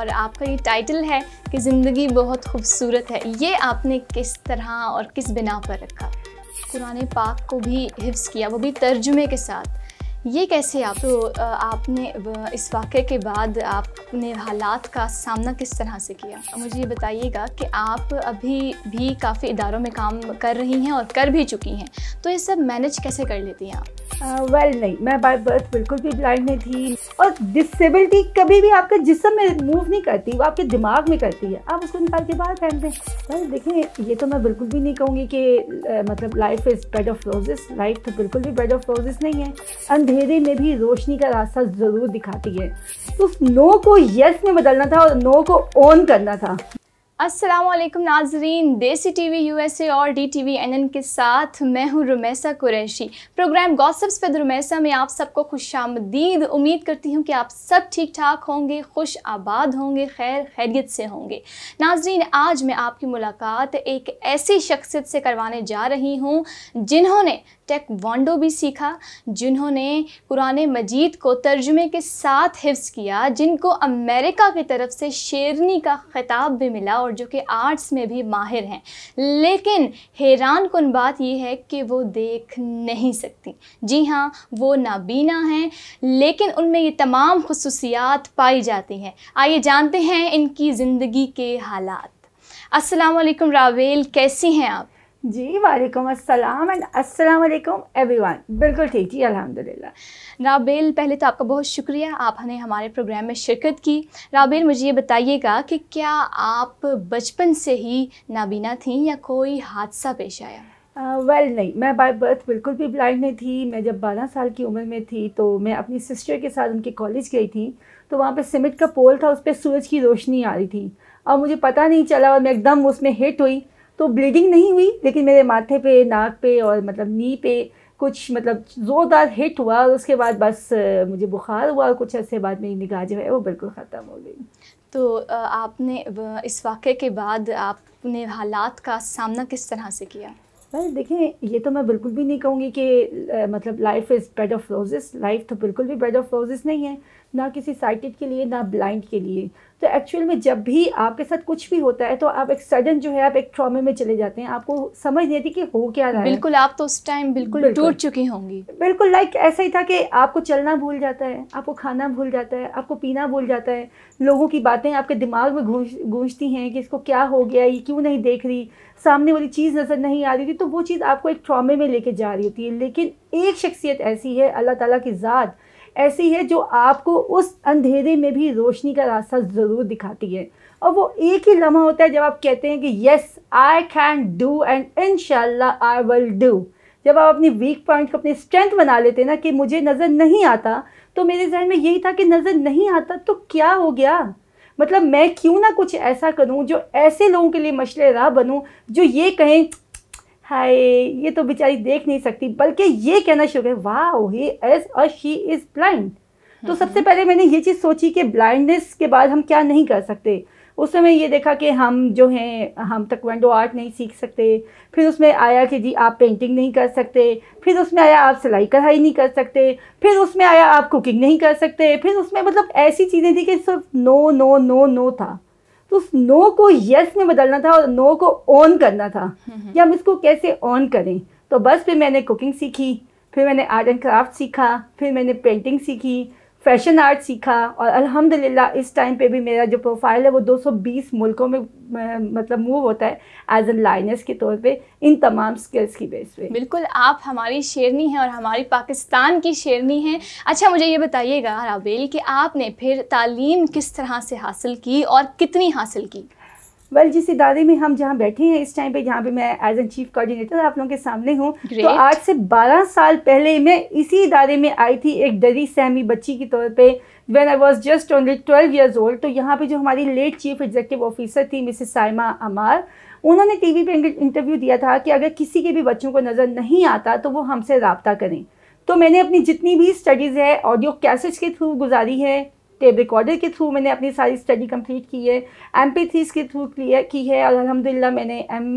और आपका ये टाइटल है कि ज़िंदगी बहुत खूबसूरत है ये आपने किस तरह और किस बिना पर रखा कुरान पाक को भी हिफ्स किया वो भी तर्जुमे के साथ ये कैसे आप तो आपने इस वाक़े के बाद आपने हालात का सामना किस तरह से किया मुझे ये बताइएगा कि आप अभी भी काफ़ी इदारों में काम कर रही हैं और कर भी चुकी हैं तो ये सब मैनेज कैसे कर लेती हैं आप वेल नहीं मैं बाय बर्थ बिल्कुल भी ब्लाइंड नहीं थी और डिसेबिलिटी कभी भी आपके जिसम में मूव नहीं करती वो आपके दिमाग में करती है आप उसको निकाल के बाहर फेंक दें बस देखें ये तो मैं बिल्कुल भी नहीं कहूँगी कि मतलब life is bed of roses life तो बिल्कुल भी बेड ऑफ रोजेस नहीं है अंधेरे में भी रोशनी का रास्ता ज़रूर दिखाती है तो उस नो को यस में बदलना था और नो को ऑन करना था असलम नाजरीन Desi T V U S A और D T V N N के साथ मैं हूँ Rumaisa Qureshi programme gossips with Rumaisa में आप सबको खुश आमदीद उम्मीद करती हूँ कि आप सब ठीक ठाक होंगे खुश आबाद होंगे खैर खैरियत से होंगे नाजरीन आज मैं आपकी मुलाकात एक ऐसी शख्सियत से करवाने जा रही हूँ जिन्होंने टेकवांडो भी सीखा जिन्होंने कुरान मजीद को तर्जुमे के साथ हिफ्स किया जिनको अमेरिका की तरफ से शेरनी का खिताब भी मिला और जो कि आर्ट्स में भी माहिर हैं लेकिन हैरान कन बात यह है कि वो देख नहीं सकती जी हाँ वो नाबीना हैं लेकिन उनमें ये तमाम खसूसियात पाई जाती हैं आइए जानते हैं इनकी ज़िंदगी के हालात अस्सलाम रावेल कैसी हैं आप जी वालेकुम अस्सलाम एंड अस्सलाम वालेकुम एवरीवन बिल्कुल ठीक जी अल्हम्दुलिल्लाह राबेल पहले तो आपका बहुत शुक्रिया आप हमें हमारे प्रोग्राम में शिरकत की राबेल मुझे ये बताइएगा कि क्या आप बचपन से ही नाबीना थीं या कोई हादसा पेश आया वेल uh, well, नहीं मैं बाय बर्थ बिल्कुल भी ब्लाइंड नहीं थी मैं जब 12 साल की उम्र में थी तो मैं अपनी सिस्टर के साथ उनके कॉलेज गई थी तो वहाँ पे सीमेंट का पोल था उस पर सूरज की रोशनी आ रही थी और मुझे पता नहीं चला और मैं एकदम उसमें हिट हुई तो ब्लीडिंग नहीं हुई लेकिन मेरे माथे पे नाक पे और मतलब नी पे कुछ मतलब ज़ोरदार हिट हुआ और उसके बाद बस मुझे बुखार हुआ और कुछ ऐसे बाद मेरी निगाह जो है वो बिल्कुल ख़त्म हो गई तो आपने इस वाक़े के बाद आपने हालात का सामना किस तरह से किया भाई देखें ये तो मैं बिल्कुल भी नहीं कहूँगी कि मतलब life is bed of roses life तो बिल्कुल भी बेड ऑफ रोजेस नहीं है ना किसी साइटेड के लिए ना ब्लाइंड के लिए तो एक्चुअल में जब भी आपके साथ कुछ भी होता है तो आप एक सडन जो है आप एक ट्रॉमे में चले जाते हैं आपको समझ नहीं आती कि हो क्या रहा है बिल्कुल आप तो उस टाइम बिल्कुल टूट चुकी होंगी बिल्कुल लाइक ऐसा ही था कि आपको चलना भूल जाता है आपको खाना भूल जाता है आपको पीना भूल जाता है लोगों की बातें आपके दिमाग में गूंज गूंजती हैं कि इसको क्या हो गया ये क्यों नहीं देख रही सामने वाली चीज़ नज़र नहीं आ रही थी तो वो चीज़ आपको एक ट्रॉमे में लेके जा रही होती है लेकिन एक शख्सियत ऐसी है अल्लाह ताला की ज़ात ऐसी है जो आपको उस अंधेरे में भी रोशनी का रास्ता ज़रूर दिखाती है और वो एक ही लम्हा होता है जब आप कहते हैं कि yes I can do and in I will do जब आप अपनी वीक पॉइंट को अपनी स्ट्रेंथ बना लेते ना कि मुझे नज़र नहीं आता तो मेरे जहन में यही था कि नज़र नहीं आता तो क्या हो गया मतलब मैं क्यों ना कुछ ऐसा करूं जो ऐसे लोगों के लिए मशले राह बनूं जो ये कहें हाय ये तो बेचारी देख नहीं सकती बल्कि ये कहना शुरू है वाह ही as a she is blind तो हम्म, सबसे हम्म। पहले मैंने ये चीज़ सोची कि ब्लाइंडनेस के बाद हम क्या नहीं कर सकते उस समय ये देखा कि हम जो हैं हम वेंडो आर्ट नहीं सीख सकते फिर उसमें आया कि जी आप पेंटिंग नहीं कर सकते फिर उसमें आया आप सिलाई कढ़ाई नहीं कर सकते फिर उसमें आया आप कुकिंग नहीं कर सकते फिर उसमें मतलब ऐसी चीज़ें थी कि सिर्फ नो नो नो नो था तो उस नो को यस में बदलना था और नो को ऑन करना था कि हम इसको कैसे ऑन करें तो बस फिर मैंने कुकिंग सीखी फिर मैंने आर्ट एंड क्राफ्ट सीखा फिर मैंने पेंटिंग सीखी फैशन आर्ट सीखा और अल्हम्दुलिल्लाह इस टाइम पे भी मेरा जो प्रोफाइल है वो 220 मुल्कों में मतलब मूव होता है एज ए लाइनस के तौर पे इन तमाम स्किल्स की बेस पे बिल्कुल आप हमारी शेरनी हैं और हमारी पाकिस्तान की शेरनी हैं अच्छा मुझे ये बताइएगा रावेल कि आपने फिर तालीम किस तरह से हासिल की और कितनी हासिल की वेल जिस इदारे में हम जहाँ बैठे हैं इस टाइम पे जहाँ पे मैं एज एन चीफ कोऑर्डिनेटर आप लोगों के सामने हूँ तो आज से 12 साल पहले मैं इसी इदारे में आई थी एक डरी सहमी बच्ची के तौर पे when I was just only twelve years old तो यहाँ पे जो हमारी लेट चीफ एग्जीक्यूटिव ऑफिसर थी मिसेस साइमा अमार उन्होंने टीवी पे इंटरव्यू दिया था कि अगर किसी के भी बच्चों को नज़र नहीं आता तो वो हमसे रबता करें तो मैंने अपनी जितनी भी स्टडीज़ है ऑडियो कैसेज के थ्रू गुजारी है टेप रिकॉर्डर के थ्रू मैंने अपनी सारी स्टडी कंप्लीट की है एम पी के थ्रू क्लियर की है और अलहमदिल्ला मैंने M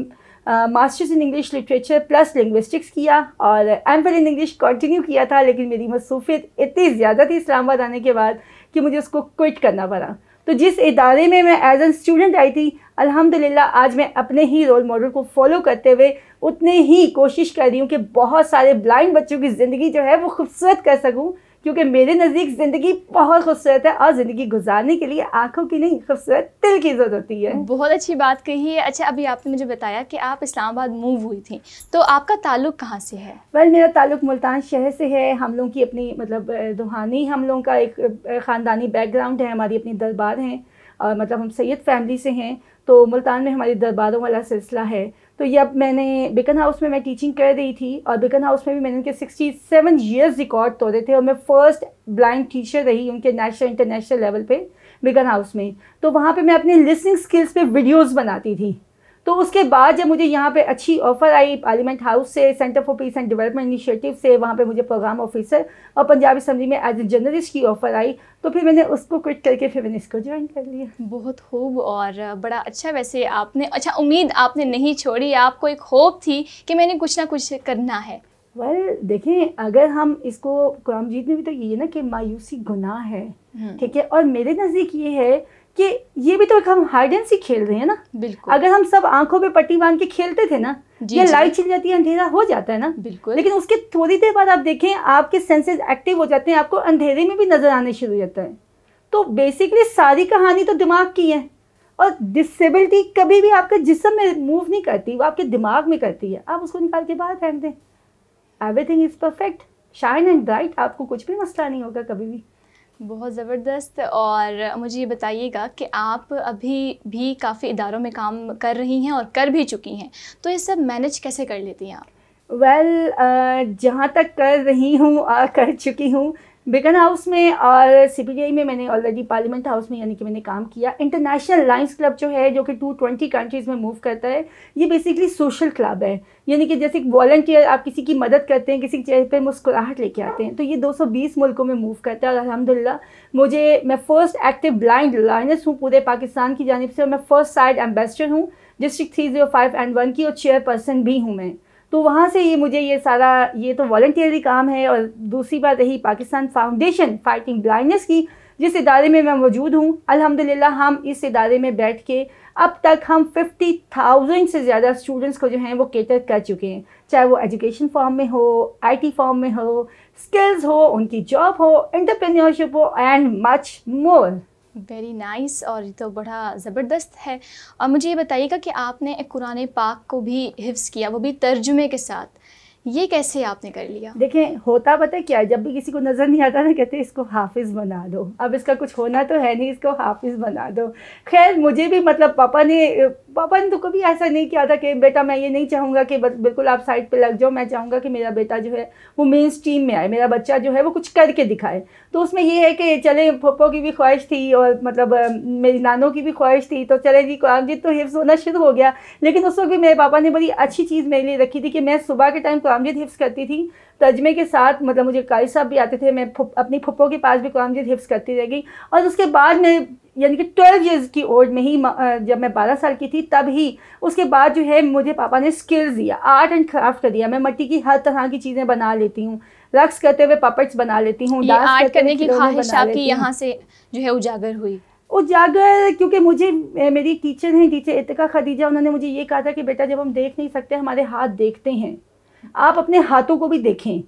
masters in English literature plus linguistics किया और M Phil in English continue किया था लेकिन मेरी मसूफियत इतनी ज़्यादा थी इस्लामाबाद आने के बाद कि मुझे उसको क्विट करना पड़ा तो जिस इदारे में मैं एज एन स्टूडेंट आई थी अल्हम्दुलिल्लाह आज मैं अपने ही रोल मॉडल को फॉलो करते हुए उतने ही कोशिश कर रही हूँ कि बहुत सारे ब्लाइंड बच्चों की ज़िंदगी जो है वो खूबसूरत कर सकूँ क्योंकि मेरे नज़दीक ज़िंदगी बहुत खूबसूरत है और ज़िंदगी गुजारने के लिए आँखों की नहीं खूबसूरत दिल की ज़रूरत होती है बहुत अच्छी बात कही है अच्छा अभी आपने मुझे बताया कि आप इस्लामाबाद मूव हुई थी तो आपका ताल्लुक कहाँ से है वेल मेरा ताल्लुक मुल्तान शहर से है हम लोगों की अपनी मतलब रूहानी हम लोगों का एक ख़ानदानी बैकग्राउंड है हमारी अपनी दरबार हैं और मतलब हम सैद फैमिली से हैं तो मुल्तान में हमारी दरबारों वाला सिलसिला है तो ये अब मैंने बिकन हाउस में मैं टीचिंग कर रही थी और बिकन हाउस में भी मैंने उनके सिक्सटी सेवन ईयर्स रिकॉर्ड तोड़े थे और मैं फ़र्स्ट ब्लाइंड टीचर रही उनके नेशनल इंटरनेशनल लेवल पे बिकन हाउस में तो वहाँ पे मैं अपनी लिसनिंग स्किल्स पे वीडियोस बनाती थी तो उसके बाद जब मुझे यहाँ पे अच्छी ऑफर आई पार्लियामेंट हाउस से centre for peace and development initiative से वहाँ पे मुझे प्रोग्राम ऑफिसर और पंजाबी असम्बली में एज ए जर्नलिस्ट की ऑफर आई तो फिर मैंने उसको क्विट करके फिर मैंने इसको ज्वाइन कर लिया बहुत खूब और बड़ा अच्छा वैसे आपने अच्छा उम्मीद आपने नहीं छोड़ी आपको एक होप थी कि मैंने कुछ ना कुछ करना है वेल well, देखें अगर हम इसको जीत में भी तो ये ना कि मायूसी गुनाह है हम्म। ठीक है और मेरे नज़दीक ये है कि ये भी तो एक हम हाइड एंड सी खेल रहे हैं ना बिल्कुल अगर हम सब आंखों पे पट्टी बांध के खेलते थे ना ये लाइट चली जाती है अंधेरा हो जाता है ना बिल्कुल लेकिन उसके थोड़ी देर बाद आप देखें आपके सेंसेस एक्टिव हो जाते हैं आपको अंधेरे में भी नजर आने शुरू हो जाता है तो बेसिकली सारी कहानी तो दिमाग की है और डिसेबिलिटी कभी भी आपके जिसम में मूव नहीं करती वो आपके दिमाग में करती है आप उसको निकाल के बाहर फेंक दें everything is perfect shine and bright आपको कुछ भी मसला नहीं होगा कभी भी बहुत ज़बरदस्त और मुझे ये बताइएगा कि आप अभी भी काफ़ी इदारों में काम कर रही हैं और कर भी चुकी हैं तो ये सब मैनेज कैसे कर लेती हैं आप वेल well, uh, जहाँ तक कर रही हूँ कर चुकी हूँ बिकन हाउस में और सीबीआई में मैंने ऑलरेडी पार्लियामेंट हाउस में यानी कि मैंने काम किया इंटरनेशनल लाइन्स क्लब जो है जो कि टू ट्वेंटी कंट्रीज़ में मूव करता है ये बेसिकली सोशल क्लब है यानी कि जैसे वॉल्टियर आप किसी की मदद करते हैं किसी चेहरे पर मुस्कुराहट लेके आते हैं तो ये 220 मुल्कों में मूव करता है और अलहमदिल्ला मुझे मैं फ़र्स्ट एक्टिव ब्लाइंड लाइनस हूँ पूरे पाकिस्तान की जानब से और मैं फ़र्स्ट साइड एम्बेसडर हूँ district three zero five and one की और चेयरपर्सन भी हूँ मैं तो वहाँ से ये मुझे ये सारा ये तो वॉल्टियरली काम है और दूसरी बात रही पाकिस्तान फाउंडेशन फाइटिंग ब्लाइंडनेस की जिस इदारे में मैं मौजूद हूँ अल्हम्दुलिल्लाह हम इस इदारे में बैठ के अब तक हम 50,000 से ज़्यादा स्टूडेंट्स को जो हैं वो केटर कर चुके हैं चाहे वो एजुकेशन फॉर्म में हो आईटी फॉर्म में हो स्किल्स हो उनकी जॉब हो एंटरप्रेन्योरशिप हो and much more very nice nice, और ये तो बड़ा ज़बरदस्त है और मुझे ये बताइएगा कि आपने कुरान पाक को भी हिफ्स किया वो भी तर्जुमे के साथ ये कैसे आपने कर लिया देखें होता पता क्या है जब भी किसी को नज़र नहीं आता ना कहते इसको हाफिज़ बना दो अब इसका कुछ होना तो है नहीं इसको हाफिज़ बना दो खैर मुझे भी मतलब पापा ने पापा ने तो कभी ऐसा नहीं किया था कि बेटा मैं ये नहीं चाहूँगा कि बिल्कुल आप साइड पे लग जाओ मैं चाहूँगा कि मेरा बेटा जो है वो मेन स्ट्रीम में आए मेरा बच्चा जो है वो कुछ करके दिखाए तो उसमें ये है कि चले पप्पो की भी ख्वाहिश थी और मतलब मेरी नानों की भी ख्वाहिश थी तो चले जी कुरान जीत तो हिफ्स होना शुरू हो गया लेकिन उस वक्त मेरे पापा ने बड़ी अच्छी चीज़ मेरे लिए रखी थी कि मैं सुबह के टाइम कुरान जीत हिफ्स करती थी तजमे के साथ मतलब मुझे कारी साहब भी आते थे मैं अपनी फुप्पो के पास भी कुरान जीत हिफ्स करती रह गई और उसके बाद मैं यानी कि ट्वेल्व ईयर्स की ओल्ड में ही जब मैं बारह साल की थी तब ही उसके बाद जो है मुझे पापा ने स्किल्स दिया आर्ट एंड क्राफ्ट का दिया मैं मट्टी की हर तरह की चीज़ें बना लेती हूँ रक्स करते हुए पपट्स बना लेती हूँ आर्ट करने की ख्वाहिश आपकी यहाँ से जो है उजागर हुई उजागर क्योंकि मुझे मेरी टीचर हैं टीचर इतका खदीजा उन्होंने मुझे ये कहा था कि बेटा जब हम देख नहीं सकते हमारे हाथ देखते हैं आप अपने हाथों को भी देखें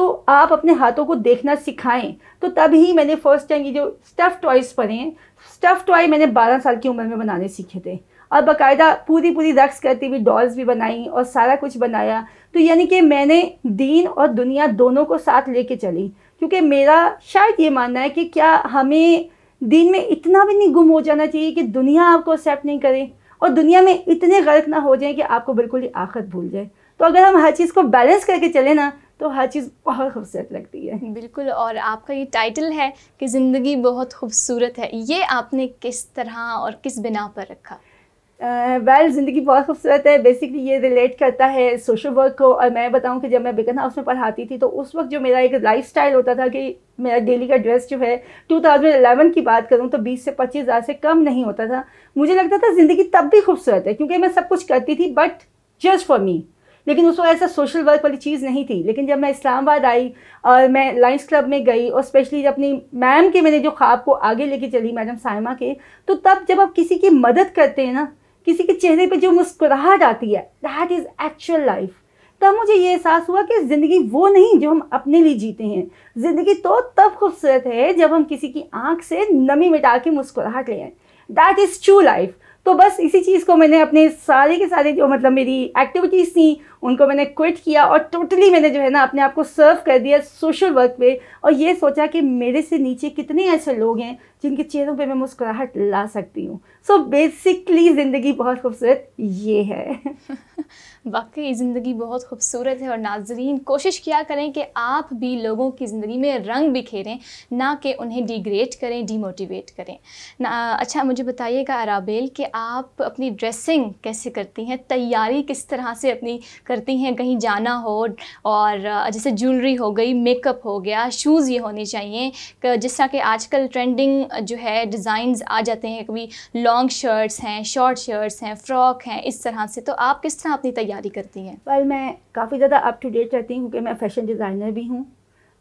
तो आप अपने हाथों को देखना सिखाएं तो तभी मैंने फर्स्ट टाइम ये जो स्टफ़ टॉयज़ पढ़े हैं स्टफ़ टॉय मैंने 12 साल की उम्र में बनाने सीखे थे और बाकायदा पूरी पूरी रक्स करती हुई डॉल्स भी बनाई और सारा कुछ बनाया तो यानी कि मैंने दीन और दुनिया दोनों को साथ लेके चली क्योंकि मेरा शायद ये मानना है कि क्या हमें दीन में इतना भी नहीं गुम हो जाना चाहिए कि दुनिया आपको एक्सेप्ट नहीं करे और दुनिया में इतने गलत ना हो जाए कि आपको बिल्कुल ही आखत भूल जाए तो अगर हम हर चीज़ को बैलेंस करके चले ना तो हर चीज़ बहुत खूबसूरत लगती है बिल्कुल और आपका ये टाइटल है कि ज़िंदगी बहुत खूबसूरत है ये आपने किस तरह और किस बिना पर रखा वेल uh, ज़िंदगी बहुत खूबसूरत है बेसिकली ये रिलेट करता है सोशल वर्क को और मैं बताऊं कि जब मैं बिकन हाउस में पढ़ाती थी तो उस वक्त जो मेरा एक लाइफ स्टाइल होता था कि मेरा डेली का ड्रेस जो है 2011 की बात करूं तो 20 से पच्चीस हज़ार से कम नहीं होता था मुझे लगता था ज़िंदगी तब भी खूबसूरत है क्योंकि मैं सब कुछ करती थी बट जस्ट फॉर मी लेकिन उस वक्त ऐसा सोशल वर्क वाली चीज़ नहीं थी लेकिन जब मैं इस्लामाबाद आई और मैं लाइन्स क्लब में गई और स्पेशली जब अपनी मैम के मैंने जो ख्वाब को आगे लेके चली मैडम साइमा के तो तब जब आप किसी की मदद करते हैं ना किसी के चेहरे पे जो मुस्कुराहट आती है दैट इज़ एक्चुअल लाइफ तब मुझे ये एहसास हुआ कि ज़िंदगी वो नहीं जो हम अपने लिए जीते हैं ज़िंदगी तो तब खूबसूरत है जब हम किसी की आँख से नमी मिटा के मुस्कुराहट ले आए दैट इज़ ट्रू लाइफ तो बस इसी चीज़ को मैंने अपने सारे के सारे जो मतलब मेरी एक्टिविटीज़ थी उनको मैंने क्विट किया और टोटली मैंने जो है ना अपने आप को सर्व कर दिया सोशल वर्क पे और ये सोचा कि मेरे से नीचे कितने ऐसे लोग हैं जिनके चेहरों पे मैं मुस्कुराहट ला सकती हूँ सो बेसिकली ज़िंदगी बहुत खूबसूरत ये है वाकई ज़िंदगी बहुत खूबसूरत है और नाजरीन कोशिश किया करें कि आप भी लोगों की ज़िंदगी में रंग बिखेरें ना कि उन्हें डिग्रेड करें डीमोटिवेट करें ना अच्छा मुझे बताइएगा अराबेल कि आप अपनी ड्रेसिंग कैसे करती हैं तैयारी किस तरह से अपनी करती हैं कहीं जाना हो और जैसे ज्वेलरी हो गई मेकअप हो गया शूज़ ये होने चाहिए जिस तरह के आजकल ट्रेंडिंग जो है डिज़ाइन आ जाते हैं कभी लॉन्ग शर्ट्स हैं शॉर्ट शर्ट्स हैं फ्रॉक हैं इस तरह से तो आप किस तरह अपनी तैयारी करती हैं वेल मैं काफ़ी ज़्यादा अप टू डेट रहती हूँ कि मैं फ़ैशन डिज़ाइनर भी हूँ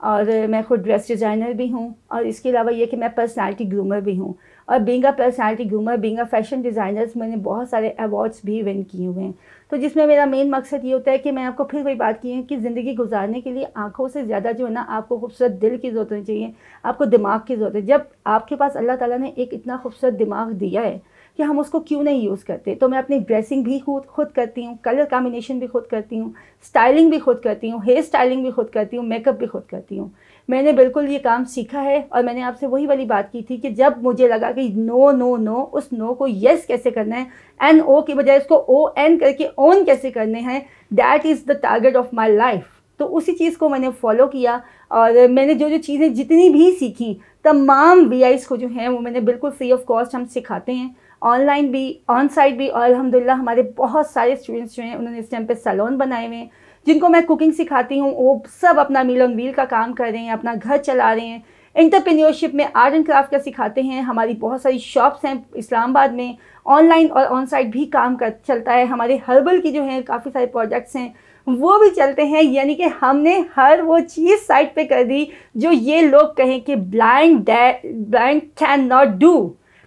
और मैं खुद ड्रेस डिज़ाइनर भी हूँ और इसके अलावा ये कि मैं पर्सनालिटी ग्रूमर भी हूँ और being a personality groomer being a fashion designers मैंने बहुत सारे अवार्ड्स भी विन किए हुए हैं तो जिसमें मेरा मेन मकसद ये होता है कि मैं आपको फिर वही बात की है कि ज़िंदगी गुजारने के लिए आँखों से ज़्यादा जो है ना आपको खूबसूरत दिल की ज़रूरत होनी चाहिए आपको दिमाग की ज़रूरत है जब आपके पास अल्लाह ताला ने एक इतना खूबसूरत दिमाग दिया है कि हम उसको क्यों नहीं यूज़ करते तो मैं अपनी ड्रेसिंग भी खुद खुद करती हूँ कलर कॉम्बिनेशन भी खुद करती हूँ स्टाइलिंग भी खुद करती हूँ हेयर स्टाइलिंग भी खुद करती हूँ मेकअप भी खुद करती हूँ मैंने बिल्कुल ये काम सीखा है और मैंने आपसे वही वाली बात की थी कि जब मुझे लगा कि नो नो नो उस नो को येस कैसे करना है एन ओ के बजाय उसको ओ एन करके ओन कैसे करने हैं that is the target of my life तो उसी चीज़ को मैंने फॉलो किया और मैंने जो जो चीज़ें जितनी भी सीखी तमाम वी को जो हैं वो मैंने बिल्कुल फ्री ऑफ कॉस्ट हम सिखाते हैं ऑनलाइन भी ऑन साइट भी और अलहमदिल्ला हमारे बहुत सारे स्टूडेंट्स जो हैं उन्होंने इस टाइम पे सलोन बनाए हुए हैं जिनको मैं कुकिंग सिखाती हूँ वो सब अपना मील ऑन व्हील का काम कर रहे हैं अपना घर चला रहे हैं इंटरप्रेन्योरशिप में आर्ट एंड क्राफ्ट का सिखाते हैं हमारी बहुत सारी शॉप्स हैं इस्लामाबाद में ऑनलाइन और ऑन साइट भी काम कर चलता है हमारे हर्बल की जो हैं काफ़ी सारे प्रोजेक्ट्स हैं वो भी चलते हैं यानी कि हमने हर वो चीज़ साइट पे कर दी जो ये लोग कहें कि blind blind can not do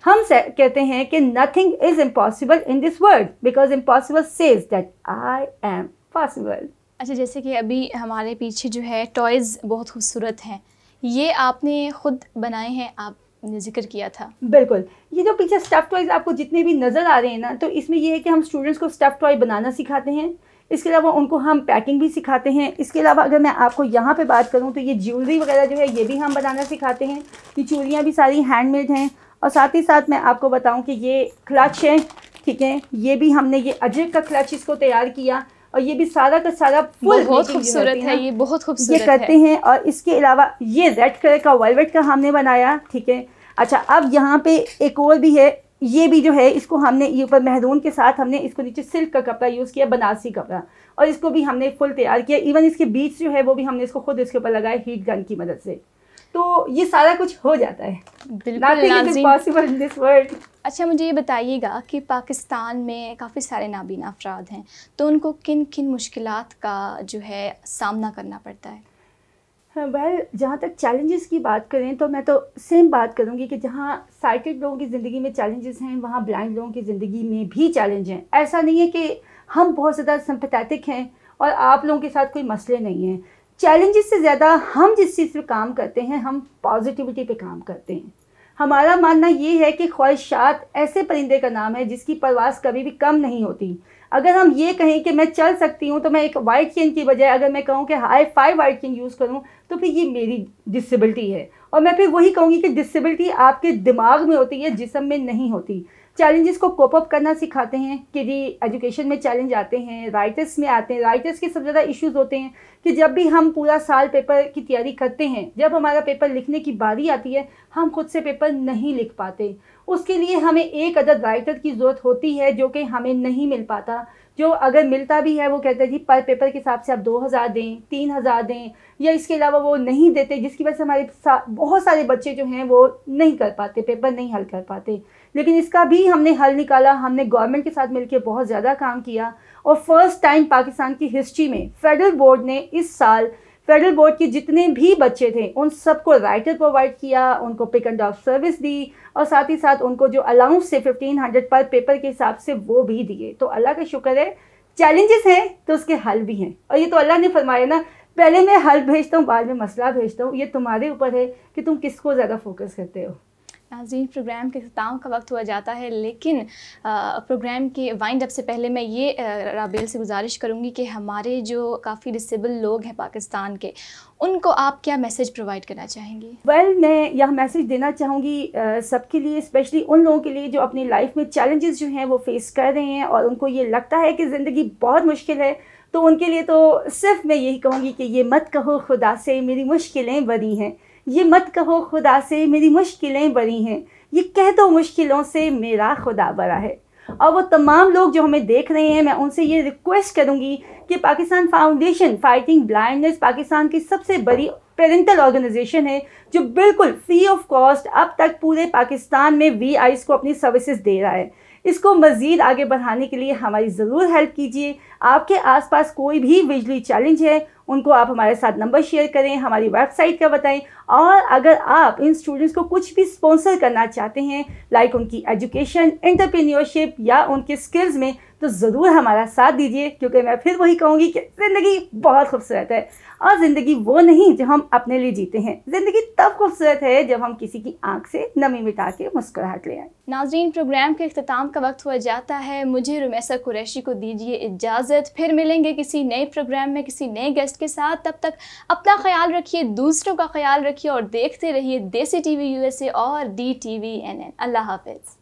हम कहते हैं कि nothing is impossible in this world because impossible says that I am possible अच्छा जैसे कि अभी हमारे पीछे जो है टॉयज़ बहुत खूबसूरत हैं ये आपने खुद बनाए हैं आप ने जिक्र किया था बिल्कुल ये जो पीछे स्टफ टॉयज आपको जितने भी नज़र आ रहे हैं ना तो इसमें ये है कि हम स्टूडेंट्स को स्टफ टॉय बनाना सिखाते हैं इसके अलावा उनको हम पैकिंग भी सिखाते हैं इसके अलावा अगर मैं आपको यहाँ पे बात करूँ तो ये ज्वेलरी वगैरह जो है ये भी हम बनाना सिखाते हैं ये चूड़ियाँ भी सारी हैंडमेड हैं और साथ ही साथ मैं आपको बताऊं कि ये क्लच है ठीक है ये भी हमने ये अजय का क्लच इसको तैयार किया और ये भी सारा का सारा फुल बहुत खूबसूरत है ये बहुत खूबसूरत ये करते हैं और इसके अलावा ये रेड कलर का वेलवेट का हमने बनाया ठीक है अच्छा अब यहाँ पे एक और भी है ये भी जो है इसको हमने ये ऊपर महरून के साथ हमने इसको नीचे सिल्क का कपड़ा यूज़ किया बनारसी कपड़ा और इसको भी हमने फुल तैयार किया इवन इसके बीच जो है वो भी हमने इसको खुद इसके ऊपर लगाया हीट गन की मदद से तो ये सारा कुछ हो जाता है बिल्कुल इन दिस वर्ल्ड अच्छा मुझे ये बताइएगा कि पाकिस्तान में काफ़ी सारे नाबीना अफराद हैं तो उनको किन किन मुश्किल का जो है सामना करना पड़ता है वह हाँ, जहाँ तक चैलेंजेस की बात करें तो मैं तो सेम बात करूँगी कि जहाँ साइटेड लोगों की ज़िंदगी में चैलेंजेस हैं वहाँ ब्लाइंड लोगों की ज़िंदगी में भी चैलेंज हैं ऐसा नहीं है कि हम बहुत ज़्यादा सम्पथैटिक हैं और आप लोगों के साथ कोई मसले नहीं हैं चैलेंजेस से ज़्यादा हम जिस चीज़ पर काम करते हैं हम पॉजिटिविटी पे काम करते हैं हमारा मानना ये है कि ख्वाहिशात ऐसे परिंदे का नाम है जिसकी परवास कभी भी कम नहीं होती अगर हम ये कहें कि मैं चल सकती हूँ तो मैं एक वाइट चेन की बजाय अगर मैं कहूँ कि high five white cane use करूँ तो फिर ये मेरी डिसेबिलिटी है और मैं फिर वही कहूँगी कि डिसेबिलिटी आपके दिमाग में होती है जिसम में नहीं होती चैलेंजेस को कोप अप करना सिखाते हैं कि जी एजुकेशन में चैलेंज आते हैं राइटर्स में आते हैं राइटर्स के सबसे ज़्यादा इश्यूज होते हैं कि जब भी हम पूरा साल पेपर की तैयारी करते हैं जब हमारा पेपर लिखने की बारी आती है हम खुद से पेपर नहीं लिख पाते उसके लिए हमें एक अदर राइटर की ज़रूरत होती है जो कि हमें नहीं मिल पाता जो अगर मिलता भी है वो कहते हैं जी पर पेपर के हिसाब से आप दो हज़ार दें तीन हज़ार दें या इसके अलावा वो नहीं देते जिसकी वजह से हमारे सा, बहुत सारे बच्चे जो हैं वो नहीं कर पाते पेपर नहीं हल कर पाते लेकिन इसका भी हमने हल निकाला हमने गवर्नमेंट के साथ मिलकर बहुत ज़्यादा काम किया और फर्स्ट टाइम पाकिस्तान की हिस्ट्री में फेडरल बोर्ड ने इस साल फेडरल बोर्ड के जितने भी बच्चे थे उन सबको राइटर प्रोवाइड किया उनको पिक एंड ड्रॉप सर्विस दी और साथ ही साथ उनको जो अलाउंस से 1500 पर पेपर के हिसाब से वो भी दिए तो अल्लाह का शुक्र है चैलेंजेस हैं तो उसके हल भी हैं और ये तो अल्लाह ने फरमाया ना पहले मैं हल भेजता हूँ बाद में मसला भेजता हूँ ये तुम्हारे ऊपर है कि तुम किसको ज़्यादा फोकस करते हो नाजीन प्रोग्राम के अख्ताम का वक्त हुआ जाता है लेकिन प्रोग्राम के वाइंड अप से पहले मैं ये राबेल से गुजारिश करूँगी कि हमारे जो काफ़ी डिसेबल लोग हैं पाकिस्तान के उनको आप क्या मैसेज प्रोवाइड करना चाहेंगी वेल well, मैं यह मैसेज देना चाहूँगी सबके लिए स्पेशली उन लोगों के लिए जो अपनी लाइफ में चैलेंजेस जो हैं वो फेस कर रहे हैं और उनको ये लगता है कि ज़िंदगी बहुत मुश्किल है तो उनके लिए तो सिर्फ मैं यही कहूँगी कि ये मत कहो खुदा से मेरी मुश्किलें बड़ी हैं ये मत कहो खुदा से मेरी मुश्किलें बड़ी हैं ये कह दो मुश्किलों से मेरा खुदा बड़ा है और वो तमाम लोग जो हमें देख रहे हैं मैं उनसे ये रिक्वेस्ट करूँगी कि Pakistan foundation fighting blindness Pakistan की सबसे बड़ी पेरेंटल ऑर्गेनाइजेशन है जो बिल्कुल फ्री ऑफ कॉस्ट अब तक पूरे पाकिस्तान में वी को अपनी सर्विसेज दे रहा है इसको मज़ीद आगे बढ़ाने के लिए हमारी ज़रूर हेल्प कीजिए आपके आसपास कोई भी बिजली चैलेंज है उनको आप हमारे साथ नंबर शेयर करें हमारी वेबसाइट का बताएं और अगर आप इन स्टूडेंट्स को कुछ भी स्पॉन्सर करना चाहते हैं लाइक उनकी एजुकेशन एंटरप्रेन्योरशिप या उनके स्किल्स में तो ज़रूर हमारा साथ दीजिए क्योंकि मैं फिर वही कहूँगी कि ज़िंदगी बहुत खूबसूरत है और ज़िंदगी वो नहीं जो हम अपने लिए जीते हैं ज़िंदगी तब खूबसूरत है जब हम किसी की आँख से नमी मिटा के मुस्कुराहट ले आए नाजरीन प्रोग्राम के अख्ताम का वक्त हुआ जाता है मुझे रुमैसा कुरैशी को दीजिए इजाज़त फिर मिलेंगे किसी नए प्रोग्राम में किसी नए गेस्ट के साथ तब तक अपना ख्याल रखिए दूसरों का ख्याल रखिए और देखते रहिए Desi T V U S A और D T V N N अल्लाह हाफिज़